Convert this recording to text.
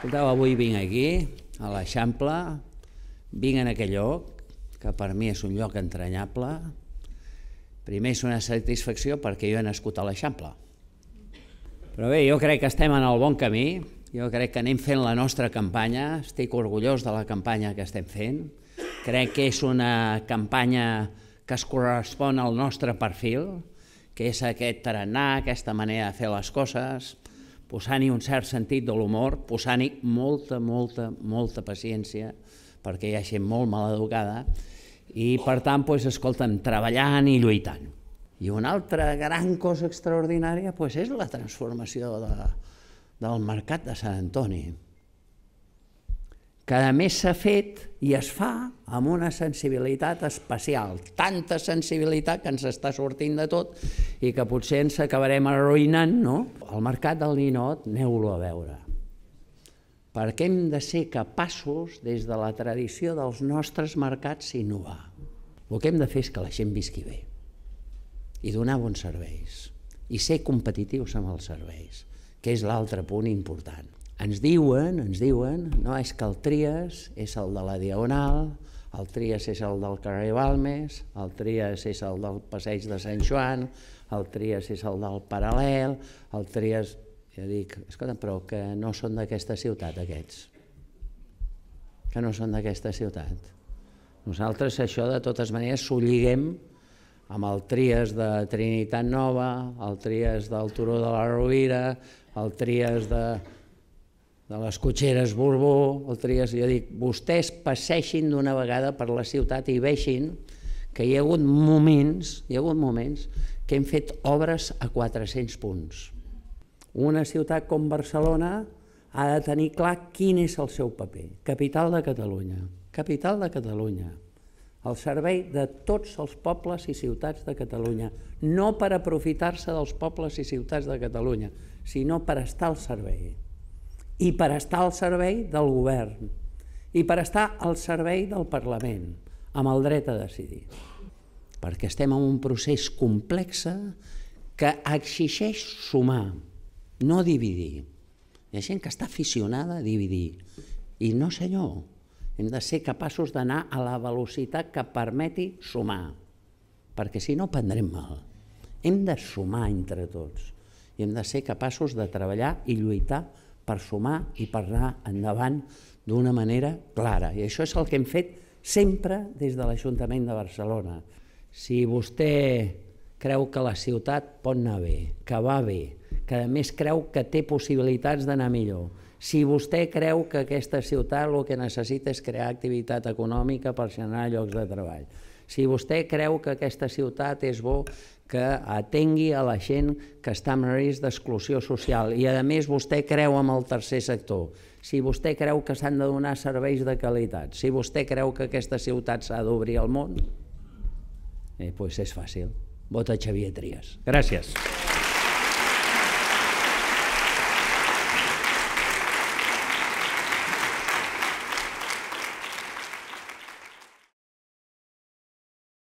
Escolteu, avui vinc aquí, a l'Eixample, vinc en aquell lloc, que per mi és un lloc entranyable. Primer és una satisfacció perquè jo he nascut a l'Eixample. Però bé, jo crec que estem en el bon camí, jo crec que anem fent la nostra campanya, estic orgullós de la campanya que estem fent, crec que és una campanya que es correspon al nostre perfil, que és aquest tarannà, aquesta manera de fer les coses, posant-hi un cert sentit de l'humor, posant-hi molta, molta, molta paciència, perquè hi ha gent molt mal educada, i per tant, doncs, escolta'm, treballant i lluitant. I una altra gran cosa extraordinària doncs, és la transformació de, del mercat de Sant Antoni que a més s'ha fet i es fa amb una sensibilitat especial, tanta sensibilitat que ens està sortint de tot i que potser ens acabarem arruïnant, no? El mercat del ninot, aneu-lo a veure. Perquè hem de ser capaços, des de la tradició dels nostres mercats, s'innovar. El que hem de fer és que la gent visqui bé i donar bons serveis i ser competitius amb els serveis, que és l'altre punt important ens diuen, ens diuen, no, és que el Trias és el de la Diagonal, el Tries és el del carrer Balmes, el Tries és el del passeig de Sant Joan, el Tries és el del Paral·lel, el Tries... Jo dic, escolta, però que no són d'aquesta ciutat aquests, que no són d'aquesta ciutat. Nosaltres això de totes maneres s'ho lliguem amb el Tries de Trinitat Nova, el Tries del Turó de la Rovira, el Tries de de les cotxeres Borbó, el Trias, jo dic, vostès passeixin d'una vegada per la ciutat i veixin que hi ha hagut moments, hi ha hagut moments que hem fet obres a 400 punts. Una ciutat com Barcelona ha de tenir clar quin és el seu paper. Capital de Catalunya. Capital de Catalunya. Al servei de tots els pobles i ciutats de Catalunya. No per aprofitar-se dels pobles i ciutats de Catalunya, sinó per estar al servei i per estar al servei del govern i per estar al servei del Parlament, amb el dret a decidir. Perquè estem en un procés complex que exigeix sumar, no dividir. Hi ha gent que està aficionada a dividir. I no, senyor, hem de ser capaços d'anar a la velocitat que permeti sumar, perquè si no prendrem mal. Hem de sumar entre tots i hem de ser capaços de treballar i lluitar per sumar i per anar endavant d'una manera clara. I això és el que hem fet sempre des de l'Ajuntament de Barcelona. Si vostè creu que la ciutat pot anar bé, que va bé, que a més creu que té possibilitats d'anar millor, si vostè creu que aquesta ciutat el que necessita és crear activitat econòmica per generar llocs de treball, si vostè creu que aquesta ciutat és bo que atengui a la gent que està en risc d'exclusió social. I, a més, vostè creu en el tercer sector. Si vostè creu que s'han de donar serveis de qualitat, si vostè creu que aquesta ciutat s'ha d'obrir al món, eh, doncs és fàcil. Vota Xavier Trias. Gràcies.